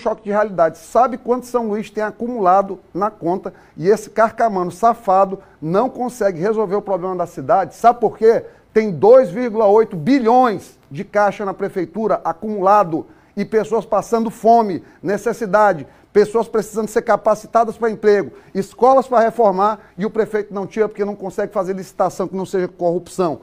choque de realidade. Sabe quanto São Luís tem acumulado na conta e esse carcamano safado não consegue resolver o problema da cidade? Sabe por quê? Tem 2,8 bilhões de caixa na prefeitura acumulado e pessoas passando fome, necessidade, pessoas precisando ser capacitadas para emprego, escolas para reformar e o prefeito não tira porque não consegue fazer licitação que não seja corrupção.